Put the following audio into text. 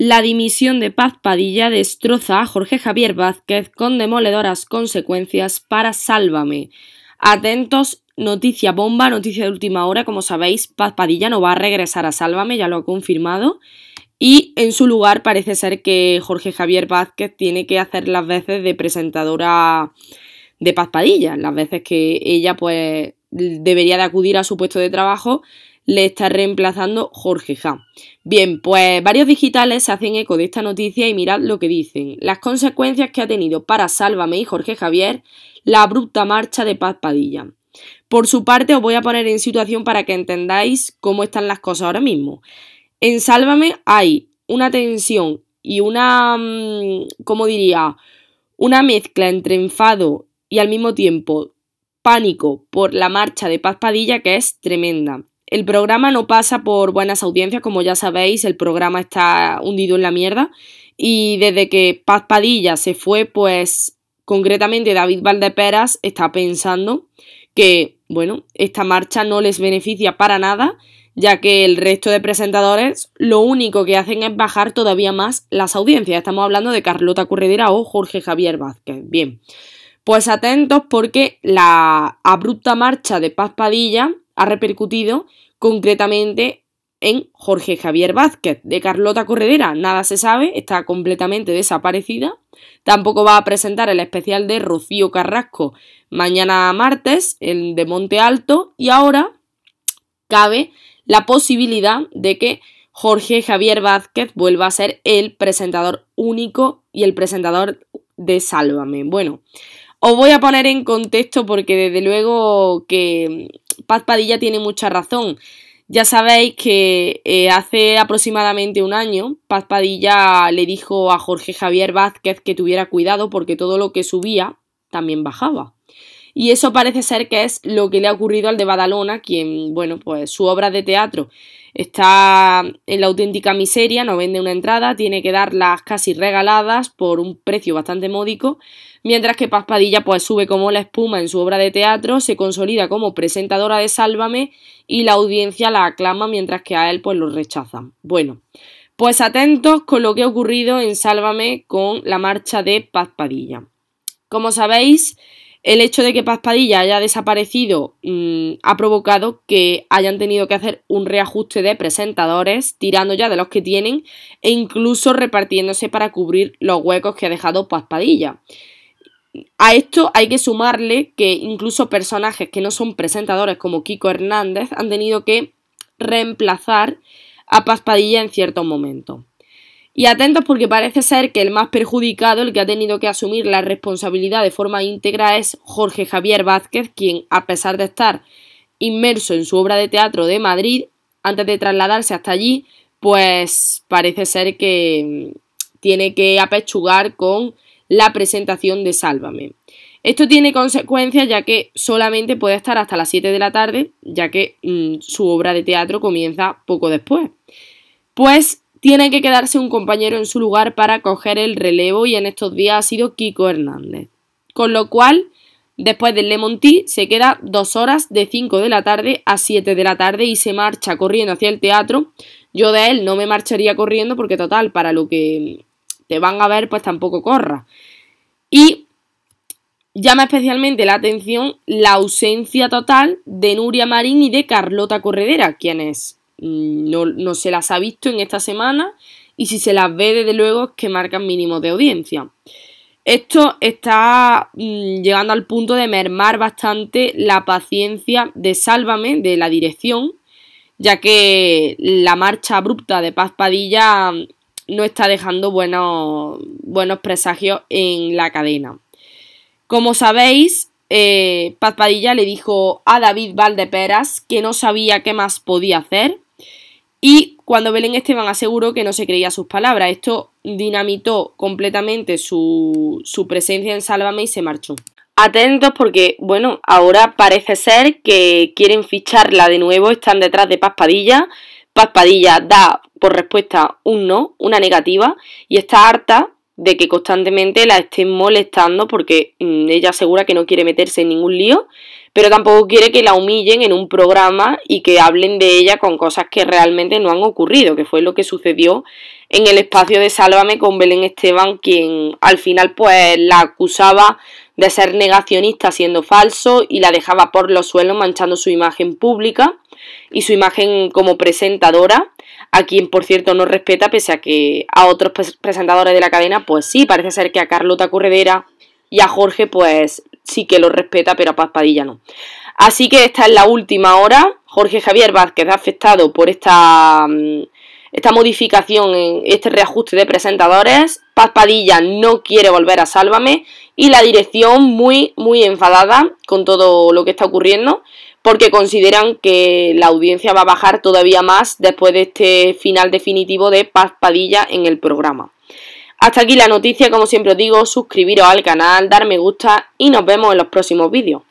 La dimisión de Paz Padilla destroza a Jorge Javier Vázquez con demoledoras consecuencias para Sálvame. Atentos, noticia bomba, noticia de última hora, como sabéis, Paz Padilla no va a regresar a Sálvame, ya lo ha confirmado. Y en su lugar parece ser que Jorge Javier Vázquez tiene que hacer las veces de presentadora de Paz Padilla, las veces que ella pues debería de acudir a su puesto de trabajo le está reemplazando Jorge Ja. Bien, pues varios digitales se hacen eco de esta noticia y mirad lo que dicen. Las consecuencias que ha tenido para Sálvame y Jorge Javier la abrupta marcha de Paz Padilla. Por su parte, os voy a poner en situación para que entendáis cómo están las cosas ahora mismo. En Sálvame hay una tensión y una, mm, como diría? Una mezcla entre enfado y al mismo tiempo pánico por la marcha de Paz Padilla que es tremenda. El programa no pasa por buenas audiencias, como ya sabéis, el programa está hundido en la mierda. Y desde que Paz Padilla se fue, pues concretamente David Valdeperas está pensando que, bueno, esta marcha no les beneficia para nada, ya que el resto de presentadores lo único que hacen es bajar todavía más las audiencias. Estamos hablando de Carlota Corredera o Jorge Javier Vázquez. Bien, pues atentos porque la abrupta marcha de Paz Padilla ha repercutido concretamente en Jorge Javier Vázquez. De Carlota Corredera nada se sabe, está completamente desaparecida. Tampoco va a presentar el especial de Rocío Carrasco mañana martes, el de Monte Alto, y ahora cabe la posibilidad de que Jorge Javier Vázquez vuelva a ser el presentador único y el presentador de Sálvame. Bueno, os voy a poner en contexto porque desde luego que mm, Paz Padilla tiene mucha razón. Ya sabéis que eh, hace aproximadamente un año Paz Padilla le dijo a Jorge Javier Vázquez que tuviera cuidado porque todo lo que subía también bajaba. Y eso parece ser que es lo que le ha ocurrido al de Badalona, quien, bueno, pues su obra de teatro Está en la auténtica miseria, no vende una entrada, tiene que darlas casi regaladas por un precio bastante módico, mientras que Paz Padilla pues sube como la espuma en su obra de teatro, se consolida como presentadora de Sálvame y la audiencia la aclama mientras que a él pues lo rechazan. Bueno, pues atentos con lo que ha ocurrido en Sálvame con la marcha de Paz Padilla. Como sabéis, el hecho de que Paz Padilla haya desaparecido mm, ha provocado que hayan tenido que hacer un reajuste de presentadores, tirando ya de los que tienen e incluso repartiéndose para cubrir los huecos que ha dejado Paz Padilla. A esto hay que sumarle que incluso personajes que no son presentadores como Kiko Hernández han tenido que reemplazar a Paz Padilla en cierto momento. Y atentos porque parece ser que el más perjudicado, el que ha tenido que asumir la responsabilidad de forma íntegra, es Jorge Javier Vázquez, quien, a pesar de estar inmerso en su obra de teatro de Madrid, antes de trasladarse hasta allí, pues parece ser que mm, tiene que apechugar con la presentación de Sálvame. Esto tiene consecuencias ya que solamente puede estar hasta las 7 de la tarde, ya que mm, su obra de teatro comienza poco después. Pues tiene que quedarse un compañero en su lugar para coger el relevo y en estos días ha sido Kiko Hernández. Con lo cual, después del lemontí se queda dos horas de 5 de la tarde a 7 de la tarde y se marcha corriendo hacia el teatro. Yo de él no me marcharía corriendo porque total, para lo que te van a ver, pues tampoco corra. Y Llama especialmente la atención la ausencia total de Nuria Marín y de Carlota Corredera, quienes no, mm, se las ha visto en esta semana y si se las ve desde luego es que marcan mínimos de audiencia. Esto está mm, llegando al punto de mermar bastante la paciencia de Sálvame, de la dirección, ya que la marcha abrupta de Paz Padilla mm, no está dejando buenos, buenos presagios en la cadena. Como sabéis, eh, Paz Padilla le dijo a David Valdeperas que no sabía qué más podía hacer y cuando Belén Esteban aseguró que no se creía sus palabras, esto dinamitó completamente su, presencia en Sálvame y se marchó. Atentos porque, bueno, ahora parece ser que quieren ficharla de nuevo, están detrás de Paspadilla. Paspadilla da por respuesta un no, una negativa, y está harta de que constantemente la estén molestando porque mm, ella asegura que no quiere meterse en ningún lío pero tampoco quiere que la humillen en un programa y que hablen de ella con cosas que realmente no han ocurrido, que fue lo que sucedió en el espacio de Sálvame con Belén Esteban, quien al final pues la acusaba de ser negacionista siendo falso y la dejaba por los suelos manchando su imagen pública y su imagen como presentadora, a quien por cierto no respeta pese a que a otros presentadores de la cadena pues sí, parece ser que a Carlota Corredera y a Jorge pues sí que lo respeta, pero a Paz Padilla no. Así que esta es la última hora. Jorge Javier Vázquez, afectado por esta, mm, esta modificación, este reajuste de presentadores. Paz Padilla no quiere volver a Sálvame. Y la dirección muy, muy enfadada con todo lo que está ocurriendo. Porque consideran que la audiencia va a bajar todavía más después de este final definitivo de Paz Padilla en el programa. Hasta aquí la noticia, como siempre os digo, suscribiros al canal, dar me gusta y nos vemos en los próximos vídeos.